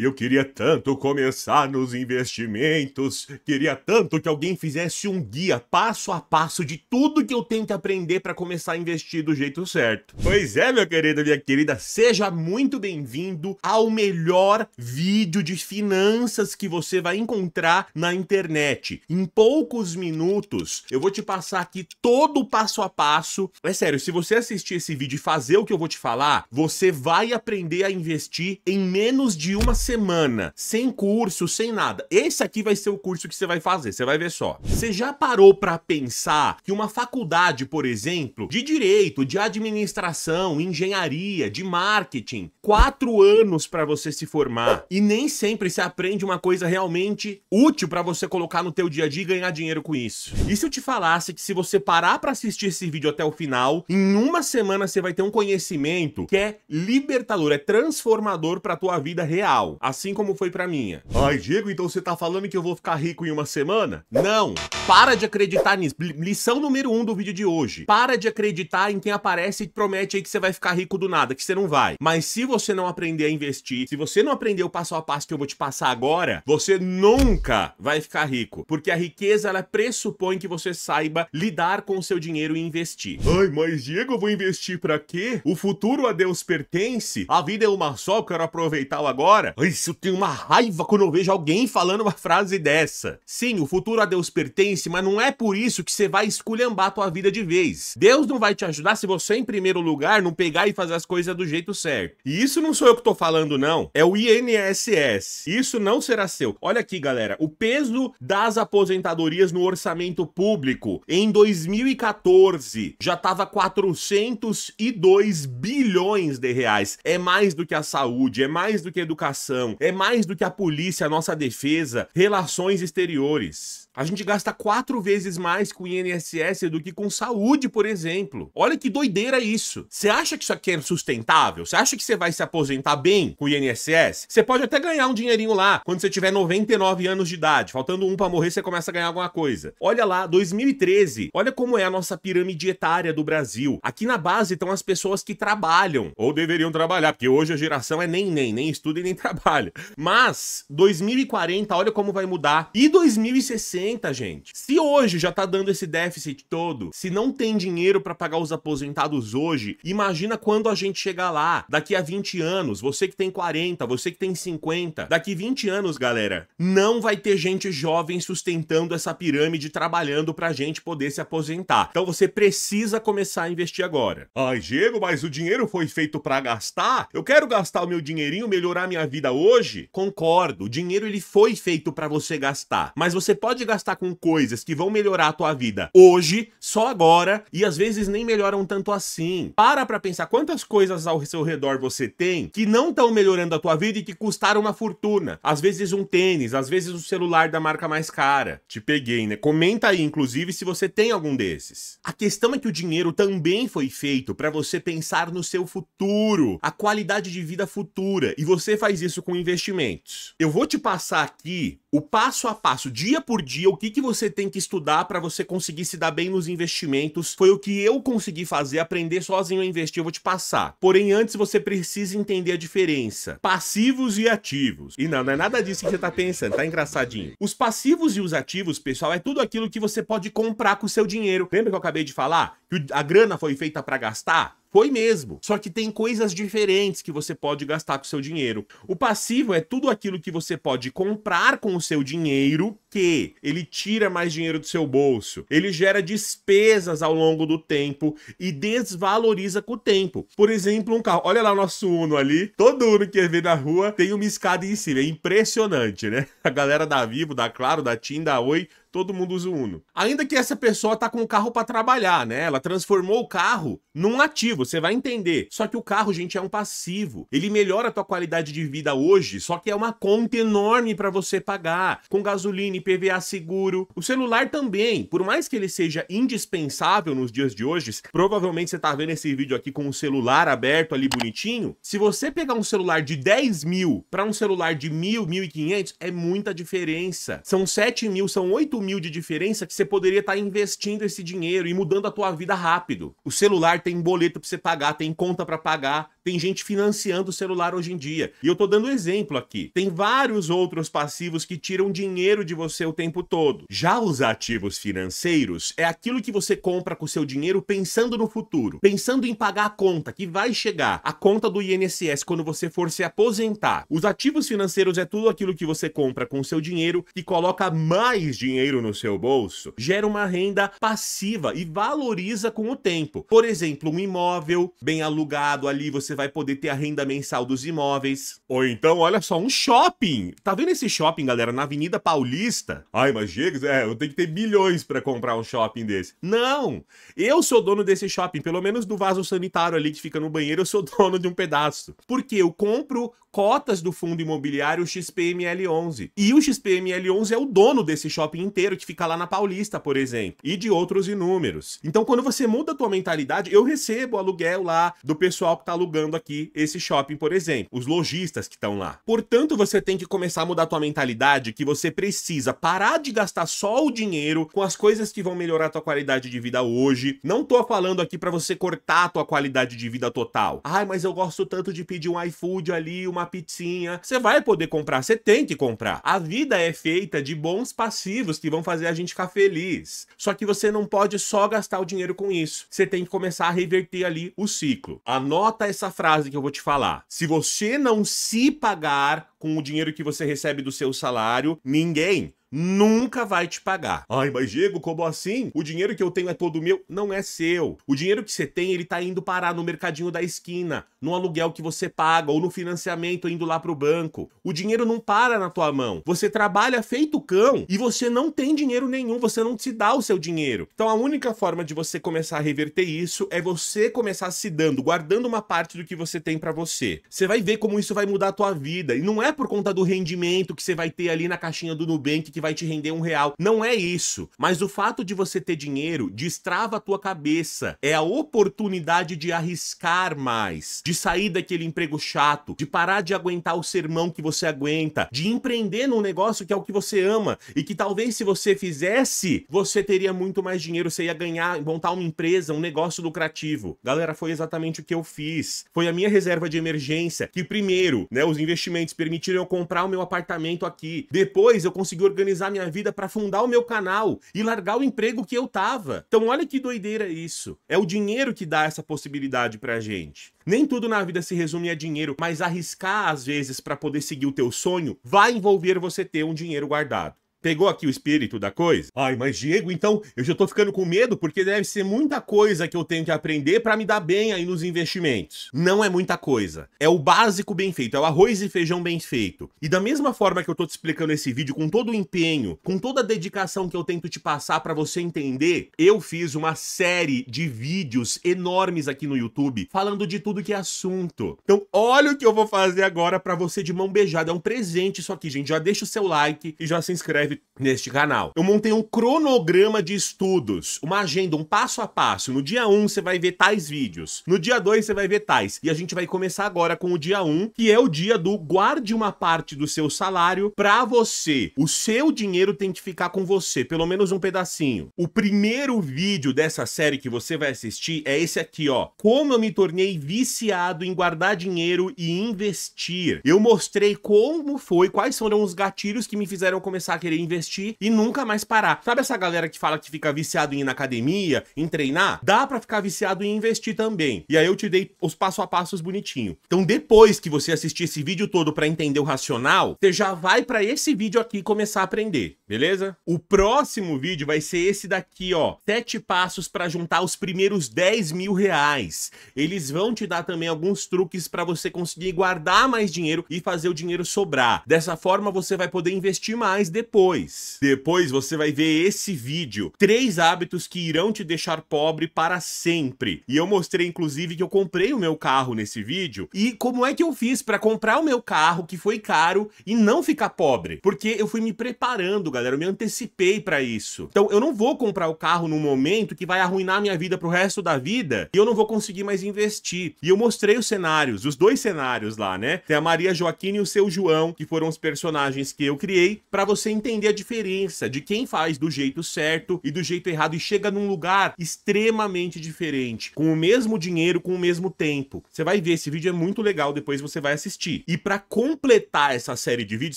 eu queria tanto começar nos investimentos, queria tanto que alguém fizesse um guia passo a passo de tudo que eu tenho que aprender para começar a investir do jeito certo. Pois é, meu querido, minha querida, seja muito bem-vindo ao melhor vídeo de finanças que você vai encontrar na internet. Em poucos minutos, eu vou te passar aqui todo o passo a passo. É sério, se você assistir esse vídeo e fazer o que eu vou te falar, você vai aprender a investir em menos de uma semana, sem curso, sem nada. Esse aqui vai ser o curso que você vai fazer, você vai ver só. Você já parou para pensar que uma faculdade, por exemplo, de direito, de administração, engenharia, de marketing, quatro anos para você se formar e nem sempre você aprende uma coisa realmente útil para você colocar no teu dia a dia e ganhar dinheiro com isso. E se eu te falasse que se você parar para assistir esse vídeo até o final, em uma semana você vai ter um conhecimento que é libertador, é transformador para tua vida real real, assim como foi pra minha. Ai, Diego, então você tá falando que eu vou ficar rico em uma semana? Não! Para de acreditar nisso. Lição número um do vídeo de hoje. Para de acreditar em quem aparece e promete aí que você vai ficar rico do nada, que você não vai. Mas se você não aprender a investir, se você não aprender o passo a passo que eu vou te passar agora, você nunca vai ficar rico. Porque a riqueza, ela pressupõe que você saiba lidar com o seu dinheiro e investir. Ai, mas Diego, eu vou investir pra quê? O futuro a Deus pertence? A vida é uma só, eu quero aproveitar o agora? agora. Isso, eu tenho uma raiva quando eu vejo alguém falando uma frase dessa. Sim, o futuro a Deus pertence, mas não é por isso que você vai esculhambar a tua vida de vez. Deus não vai te ajudar se você, em primeiro lugar, não pegar e fazer as coisas do jeito certo. E isso não sou eu que tô falando, não. É o INSS. Isso não será seu. Olha aqui, galera. O peso das aposentadorias no orçamento público em 2014 já tava 402 bilhões de reais. É mais do que a saúde, é mais do que a educação educação, é mais do que a polícia, a nossa defesa, relações exteriores. A gente gasta quatro vezes mais com INSS do que com saúde, por exemplo. Olha que doideira isso. Você acha que isso aqui é sustentável? Você acha que você vai se aposentar bem com o INSS? Você pode até ganhar um dinheirinho lá quando você tiver 99 anos de idade. Faltando um para morrer, você começa a ganhar alguma coisa. Olha lá, 2013. Olha como é a nossa pirâmide etária do Brasil. Aqui na base estão as pessoas que trabalham, ou deveriam trabalhar, porque hoje a geração é nem nem, nem estuda e nem trabalha. Mas 2040, olha como vai mudar. E 2060 aposenta, gente. Se hoje já tá dando esse déficit todo, se não tem dinheiro para pagar os aposentados hoje, imagina quando a gente chegar lá, daqui a 20 anos, você que tem 40, você que tem 50, daqui 20 anos, galera, não vai ter gente jovem sustentando essa pirâmide trabalhando pra gente poder se aposentar. Então você precisa começar a investir agora. Ai, Diego, mas o dinheiro foi feito para gastar? Eu quero gastar o meu dinheirinho, melhorar minha vida hoje? Concordo, o dinheiro ele foi feito para você gastar, mas você pode gastar com coisas que vão melhorar a tua vida hoje, só agora, e às vezes nem melhoram tanto assim. Para pra pensar quantas coisas ao seu redor você tem que não estão melhorando a tua vida e que custaram uma fortuna. Às vezes um tênis, às vezes o um celular da marca mais cara. Te peguei, né? Comenta aí, inclusive, se você tem algum desses. A questão é que o dinheiro também foi feito para você pensar no seu futuro, a qualidade de vida futura, e você faz isso com investimentos. Eu vou te passar aqui o passo a passo, dia por dia, o que, que você tem que estudar para você conseguir se dar bem nos investimentos. Foi o que eu consegui fazer, aprender sozinho a investir, eu vou te passar. Porém, antes você precisa entender a diferença. Passivos e ativos. E não, não é nada disso que você tá pensando, tá engraçadinho. Os passivos e os ativos, pessoal, é tudo aquilo que você pode comprar com o seu dinheiro. Lembra que eu acabei de falar? Que a grana foi feita para gastar? Foi mesmo. Só que tem coisas diferentes que você pode gastar com o seu dinheiro. O passivo é tudo aquilo que você pode comprar com o seu dinheiro, que ele tira mais dinheiro do seu bolso, ele gera despesas ao longo do tempo e desvaloriza com o tempo. Por exemplo, um carro. Olha lá o nosso Uno ali. Todo Uno que vê na rua tem uma escada em cima. É impressionante, né? A galera da Vivo, da Claro, da TIM, da Oi, todo mundo usa o Uno. Ainda que essa pessoa tá com o carro para trabalhar, né? Ela transformou o carro num ativo, você vai entender. Só que o carro, gente, é um passivo. Ele melhora a tua qualidade de vida hoje, só que é uma conta enorme para você pagar, com gasolina, PVA, seguro. O celular também, por mais que ele seja indispensável nos dias de hoje, provavelmente você tá vendo esse vídeo aqui com o celular aberto ali bonitinho. Se você pegar um celular de 10 mil para um celular de mil, 1.500, é muita diferença. São 7 mil, são 8 4 mil de diferença que você poderia estar tá investindo esse dinheiro e mudando a tua vida rápido. O celular tem boleto para você pagar, tem conta para pagar, tem gente financiando o celular hoje em dia. E eu tô dando exemplo aqui. Tem vários outros passivos que tiram dinheiro de você o tempo todo. Já os ativos financeiros é aquilo que você compra com seu dinheiro pensando no futuro, pensando em pagar a conta que vai chegar, a conta do INSS quando você for se aposentar. Os ativos financeiros é tudo aquilo que você compra com seu dinheiro e coloca mais dinheiro no seu bolso, gera uma renda passiva e valoriza com o tempo. Por exemplo, um imóvel bem alugado ali, você você vai poder ter a renda mensal dos imóveis. Ou então, olha só, um shopping. Tá vendo esse shopping, galera, na Avenida Paulista? Ai, mas chega, é, eu tenho que ter bilhões para comprar um shopping desse. Não! Eu sou dono desse shopping, pelo menos do vaso sanitário ali que fica no banheiro, eu sou dono de um pedaço. Porque eu compro cotas do fundo imobiliário XPML11. E o XPML11 é o dono desse shopping inteiro que fica lá na Paulista, por exemplo, e de outros inúmeros. Então, quando você muda a tua mentalidade, eu recebo aluguel lá do pessoal que tá alugando jogando aqui esse shopping, por exemplo, os lojistas que estão lá. Portanto, você tem que começar a mudar a tua mentalidade que você precisa parar de gastar só o dinheiro com as coisas que vão melhorar a tua qualidade de vida hoje. Não tô falando aqui para você cortar a tua qualidade de vida total. Ai, mas eu gosto tanto de pedir um iFood ali, uma pizzinha. Você vai poder comprar, você tem que comprar. A vida é feita de bons passivos que vão fazer a gente ficar feliz. Só que você não pode só gastar o dinheiro com isso. Você tem que começar a reverter ali o ciclo. Anota essa essa frase que eu vou te falar. Se você não se pagar com o dinheiro que você recebe do seu salário, ninguém nunca vai te pagar. Ai, mas Diego, como assim? O dinheiro que eu tenho é todo meu? Não é seu. O dinheiro que você tem, ele tá indo parar no mercadinho da esquina, no aluguel que você paga ou no financiamento indo lá pro banco. O dinheiro não para na tua mão. Você trabalha feito cão e você não tem dinheiro nenhum, você não se dá o seu dinheiro. Então a única forma de você começar a reverter isso é você começar se dando, guardando uma parte do que você tem para você. Você vai ver como isso vai mudar a tua vida e não é por conta do rendimento que você vai ter ali na caixinha do Nubank que que vai te render um real. Não é isso. Mas o fato de você ter dinheiro destrava a tua cabeça. É a oportunidade de arriscar mais, de sair daquele emprego chato, de parar de aguentar o sermão que você aguenta, de empreender num negócio que é o que você ama e que talvez se você fizesse, você teria muito mais dinheiro, você ia ganhar, montar uma empresa, um negócio lucrativo. Galera, foi exatamente o que eu fiz. Foi a minha reserva de emergência que primeiro, né, os investimentos permitiram eu comprar o meu apartamento aqui. Depois eu consegui organizar organizar minha vida para fundar o meu canal e largar o emprego que eu tava. Então olha que doideira isso. É o dinheiro que dá essa possibilidade pra gente. Nem tudo na vida se resume a dinheiro, mas arriscar às vezes para poder seguir o teu sonho vai envolver você ter um dinheiro guardado. Pegou aqui o espírito da coisa? Ai, mas Diego, então eu já tô ficando com medo porque deve ser muita coisa que eu tenho que aprender para me dar bem aí nos investimentos. Não é muita coisa. É o básico bem feito, é o arroz e feijão bem feito. E da mesma forma que eu tô te explicando esse vídeo com todo o empenho, com toda a dedicação que eu tento te passar para você entender, eu fiz uma série de vídeos enormes aqui no YouTube falando de tudo que é assunto. Então, olha o que eu vou fazer agora para você de mão beijada. É um presente isso aqui, gente. Já deixa o seu like e já se inscreve breve neste canal. Eu montei um cronograma de estudos, uma agenda, um passo a passo. No dia 1 você vai ver tais vídeos, no dia 2 você vai ver tais. E a gente vai começar agora com o dia 1, que é o dia do guarde uma parte do seu salário para você. O seu dinheiro tem que ficar com você, pelo menos um pedacinho. O primeiro vídeo dessa série que você vai assistir é esse aqui, ó. Como eu me tornei viciado em guardar dinheiro e investir. Eu mostrei como foi, quais foram os gatilhos que me fizeram começar a querer investir e nunca mais parar. Sabe essa galera que fala que fica viciado em ir na academia, em treinar? Dá para ficar viciado em investir também. E aí eu te dei os passo a passos bonitinho. Então depois que você assistir esse vídeo todo para entender o racional, você já vai para esse vídeo aqui começar a aprender, beleza? O próximo vídeo vai ser esse daqui, ó. Sete passos para juntar os primeiros 10 mil reais. Eles vão te dar também alguns truques para você conseguir guardar mais dinheiro e fazer o dinheiro sobrar. Dessa forma, você vai poder investir mais depois depois. Depois você vai ver esse vídeo. Três hábitos que irão te deixar pobre para sempre. E eu mostrei, inclusive, que eu comprei o meu carro nesse vídeo. E como é que eu fiz para comprar o meu carro, que foi caro, e não ficar pobre? Porque eu fui me preparando, galera. Eu me antecipei para isso. Então, eu não vou comprar o carro num momento que vai arruinar minha vida para o resto da vida e eu não vou conseguir mais investir. E eu mostrei os cenários, os dois cenários lá, né? Tem a Maria Joaquina e o seu João, que foram os personagens que eu criei, para você entender entender a diferença de quem faz do jeito certo e do jeito errado e chega num lugar extremamente diferente, com o mesmo dinheiro, com o mesmo tempo. Você vai ver, esse vídeo é muito legal, depois você vai assistir. E para completar essa série de vídeos,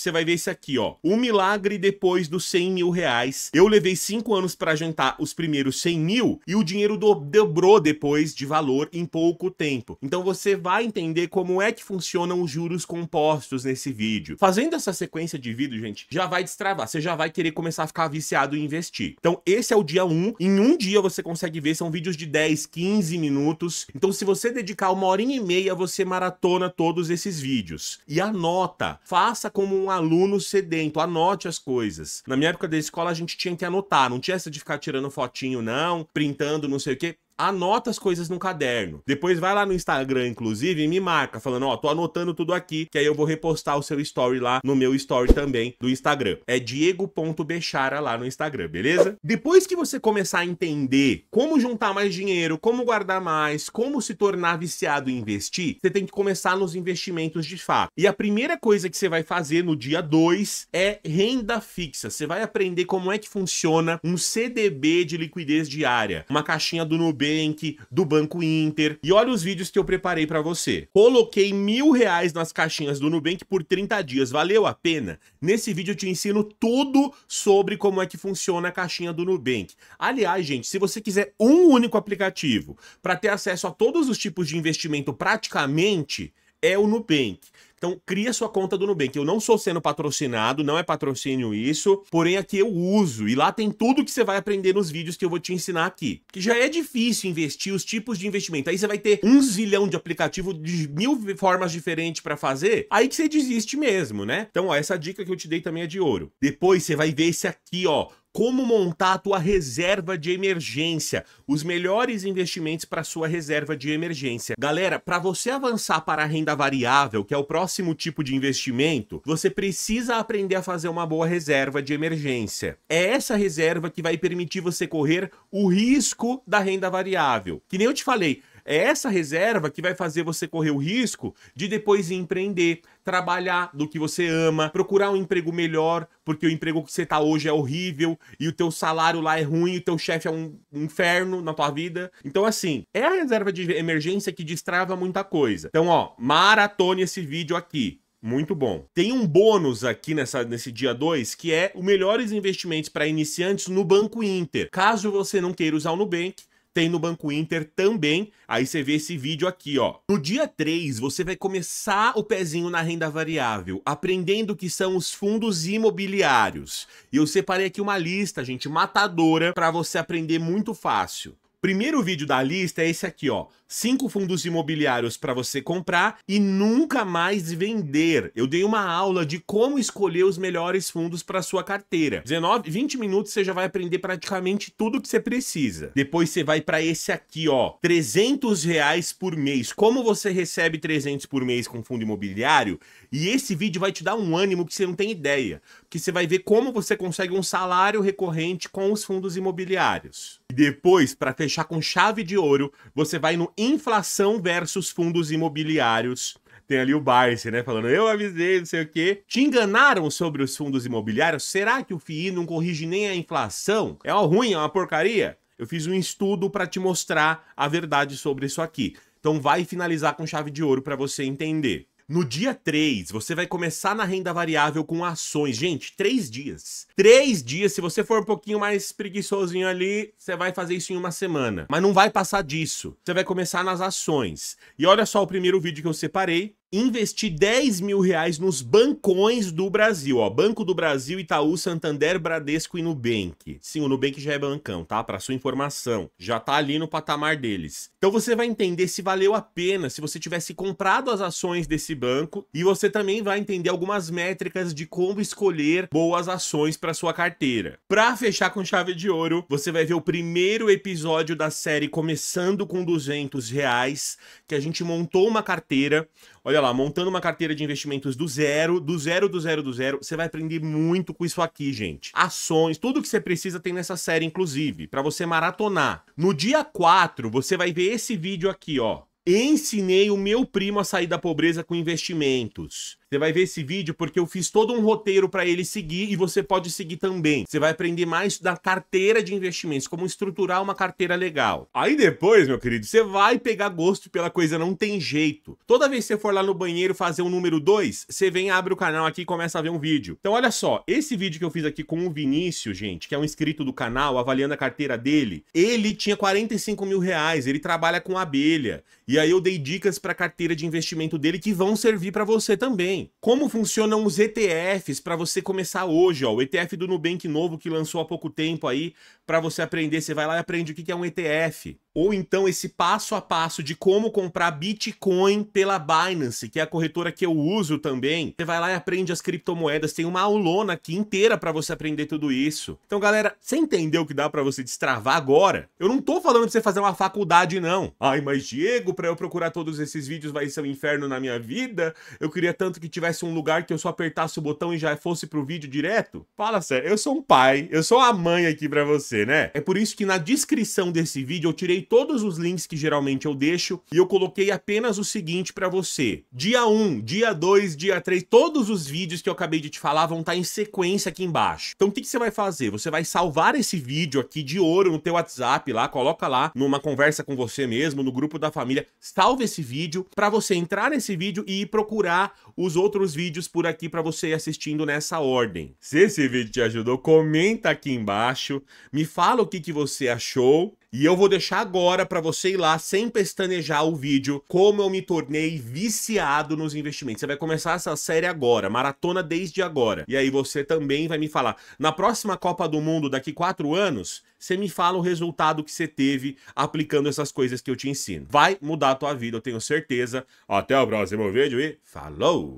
você vai ver esse aqui, ó. O milagre depois dos 100 mil reais. Eu levei 5 anos para juntar os primeiros 100 mil e o dinheiro do dobrou depois de valor em pouco tempo. Então você vai entender como é que funcionam os juros compostos nesse vídeo. Fazendo essa sequência de vídeo, gente, já vai destravar você já vai querer começar a ficar viciado em investir. Então, esse é o dia 1. Um. Em um dia você consegue ver, são vídeos de 10, 15 minutos. Então, se você dedicar uma horinha e meia, você maratona todos esses vídeos. E anota. Faça como um aluno sedento, anote as coisas. Na minha época da escola, a gente tinha que anotar, não tinha essa de ficar tirando fotinho, não, printando, não sei o quê anota as coisas no caderno. Depois vai lá no Instagram, inclusive, e me marca, falando, ó, oh, tô anotando tudo aqui, que aí eu vou repostar o seu story lá no meu story também do Instagram. É diego.bechara lá no Instagram, beleza? Depois que você começar a entender como juntar mais dinheiro, como guardar mais, como se tornar viciado em investir, você tem que começar nos investimentos de fato. E a primeira coisa que você vai fazer no dia 2 é renda fixa. Você vai aprender como é que funciona um CDB de liquidez diária, uma caixinha do Nubank, Nubank, do Banco Inter. E olha os vídeos que eu preparei para você. Coloquei mil reais nas caixinhas do Nubank por 30 dias. Valeu a pena? Nesse vídeo eu te ensino tudo sobre como é que funciona a caixinha do Nubank. Aliás, gente, se você quiser um único aplicativo para ter acesso a todos os tipos de investimento praticamente, é o Nubank. Então, cria sua conta do Nubank. Eu não sou sendo patrocinado, não é patrocínio isso, porém aqui eu uso. E lá tem tudo que você vai aprender nos vídeos que eu vou te ensinar aqui. Que já é difícil investir os tipos de investimento. Aí você vai ter um zilhão de aplicativo de mil formas diferentes para fazer, aí que você desiste mesmo, né? Então, ó, essa dica que eu te dei também é de ouro. Depois você vai ver esse aqui, ó, como montar a tua reserva de emergência, os melhores investimentos para sua reserva de emergência. Galera, para você avançar para a renda variável, que é o próximo tipo de investimento, você precisa aprender a fazer uma boa reserva de emergência. É essa reserva que vai permitir você correr o risco da renda variável. Que nem eu te falei, é essa reserva que vai fazer você correr o risco de depois empreender, trabalhar do que você ama, procurar um emprego melhor, porque o emprego que você está hoje é horrível e o teu salário lá é ruim, o teu chefe é um inferno na tua vida. Então, assim, é a reserva de emergência que destrava muita coisa. Então, ó, maratone esse vídeo aqui. Muito bom. Tem um bônus aqui nessa, nesse dia 2, que é os melhores investimentos para iniciantes no Banco Inter. Caso você não queira usar o Nubank, tem no Banco Inter também. Aí você vê esse vídeo aqui, ó. No dia 3, você vai começar o pezinho na renda variável, aprendendo o que são os fundos imobiliários. E eu separei aqui uma lista, gente, matadora, para você aprender muito fácil. Primeiro vídeo da lista é esse aqui, ó. Cinco fundos imobiliários para você comprar e nunca mais vender. Eu dei uma aula de como escolher os melhores fundos para sua carteira. 19, 20 minutos você já vai aprender praticamente tudo que você precisa. Depois você vai para esse aqui, ó. 300 reais por mês. Como você recebe 300 por mês com fundo imobiliário? E esse vídeo vai te dar um ânimo que você não tem ideia. Que você vai ver como você consegue um salário recorrente com os fundos imobiliários depois, para fechar com chave de ouro, você vai no inflação versus fundos imobiliários tem ali o Barce, né? Falando, eu avisei, não sei o quê. Te enganaram sobre os fundos imobiliários? Será que o FII não corrige nem a inflação? É uma ruim, é uma porcaria? Eu fiz um estudo para te mostrar a verdade sobre isso aqui. Então vai finalizar com chave de ouro para você entender. No dia 3, você vai começar na renda variável com ações. Gente, três dias. Três dias. Se você for um pouquinho mais preguiçosinho ali, você vai fazer isso em uma semana. Mas não vai passar disso. Você vai começar nas ações. E olha só o primeiro vídeo que eu separei investir 10 mil reais nos bancões do Brasil, ó. Banco do Brasil, Itaú, Santander, Bradesco e Nubank. Sim, o Nubank já é bancão, tá? Para sua informação, já tá ali no patamar deles. Então você vai entender se valeu a pena se você tivesse comprado as ações desse banco e você também vai entender algumas métricas de como escolher boas ações para sua carteira. Para fechar com chave de ouro, você vai ver o primeiro episódio da série começando com 200 reais, que a gente montou uma carteira. Olha lá lá, montando uma carteira de investimentos do zero, do zero, do zero, do zero. Você vai aprender muito com isso aqui, gente. Ações, tudo que você precisa tem nessa série, inclusive, para você maratonar. No dia 4, você vai ver esse vídeo aqui, ó. Ensinei o meu primo a sair da pobreza com investimentos. Você vai ver esse vídeo porque eu fiz todo um roteiro para ele seguir e você pode seguir também. Você vai aprender mais da carteira de investimentos, como estruturar uma carteira legal. Aí depois, meu querido, você vai pegar gosto pela coisa, não tem jeito. Toda vez que você for lá no banheiro fazer um número 2, você vem, abre o canal aqui e começa a ver um vídeo. Então olha só, esse vídeo que eu fiz aqui com o Vinícius, gente, que é um inscrito do canal, avaliando a carteira dele, ele tinha 45 mil reais, ele trabalha com abelha. E aí eu dei dicas para a carteira de investimento dele que vão servir para você também como funcionam os ETFs para você começar hoje, ó. O ETF do Nubank novo que lançou há pouco tempo aí, para você aprender, você vai lá e aprende o que é um ETF ou então esse passo a passo de como comprar Bitcoin pela Binance, que é a corretora que eu uso também. Você vai lá e aprende as criptomoedas, tem uma aulona aqui inteira para você aprender tudo isso. Então, galera, você entendeu que dá para você destravar agora? Eu não tô falando para você fazer uma faculdade não. Ai, mas Diego, para eu procurar todos esses vídeos vai ser um inferno na minha vida. Eu queria tanto que tivesse um lugar que eu só apertasse o botão e já fosse pro vídeo direto. Fala sério, eu sou um pai, eu sou a mãe aqui para você, né? É por isso que na descrição desse vídeo eu tirei todos os links que geralmente eu deixo e eu coloquei apenas o seguinte para você. Dia 1, dia 2, dia 3, todos os vídeos que eu acabei de te falar vão estar tá em sequência aqui embaixo. Então o que, que você vai fazer? Você vai salvar esse vídeo aqui de ouro no teu WhatsApp lá, coloca lá numa conversa com você mesmo, no grupo da família, salve esse vídeo para você entrar nesse vídeo e procurar os outros vídeos por aqui para você ir assistindo nessa ordem. Se esse vídeo te ajudou, comenta aqui embaixo, me fala o que, que você achou e eu vou deixar agora para você ir lá sem pestanejar o vídeo como eu me tornei viciado nos investimentos. Você vai começar essa série agora, maratona desde agora. E aí você também vai me falar. Na próxima Copa do Mundo, daqui quatro anos, você me fala o resultado que você teve aplicando essas coisas que eu te ensino. Vai mudar a tua vida, eu tenho certeza. Até o próximo vídeo e falou!